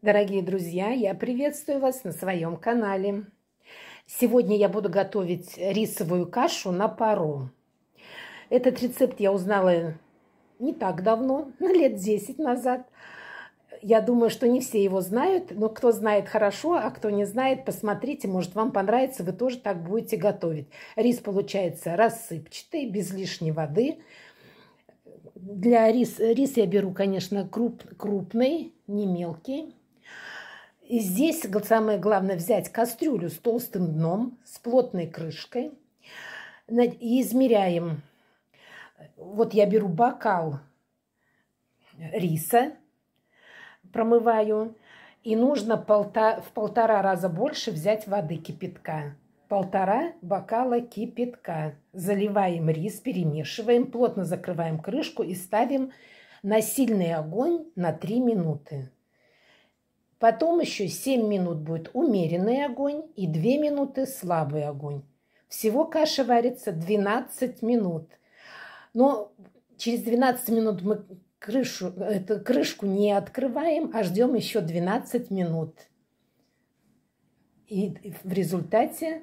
Дорогие друзья, я приветствую вас на своем канале. Сегодня я буду готовить рисовую кашу на пару. Этот рецепт я узнала не так давно, ну, лет 10 назад. Я думаю, что не все его знают, но кто знает хорошо, а кто не знает, посмотрите, может вам понравится, вы тоже так будете готовить. Рис получается рассыпчатый, без лишней воды. Для рис, рис я беру, конечно, круп, крупный, не мелкий. И здесь самое главное взять кастрюлю с толстым дном, с плотной крышкой. И измеряем. Вот я беру бокал риса, промываю. И нужно полта, в полтора раза больше взять воды кипятка. Полтора бокала кипятка. Заливаем рис, перемешиваем, плотно закрываем крышку и ставим на сильный огонь на 3 минуты. Потом еще 7 минут будет умеренный огонь и 2 минуты слабый огонь. Всего каша варится 12 минут. Но через 12 минут мы крышу, эту крышку не открываем, а ждем еще 12 минут. И в результате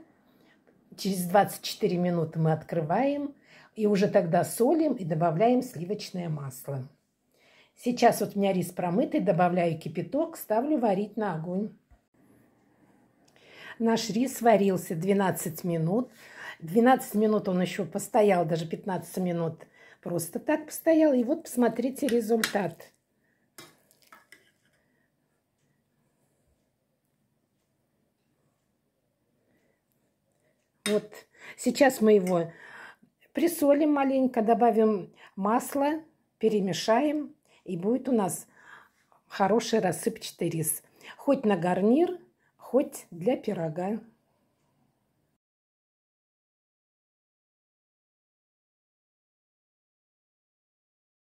через 24 минуты мы открываем, и уже тогда солим и добавляем сливочное масло. Сейчас вот у меня рис промытый, добавляю кипяток, ставлю варить на огонь. Наш рис варился 12 минут. 12 минут он еще постоял, даже 15 минут просто так постоял. И вот посмотрите результат. Вот сейчас мы его присолим маленько, добавим масло, перемешаем и будет у нас хороший рассыпчатый рис. Хоть на гарнир, хоть для пирога.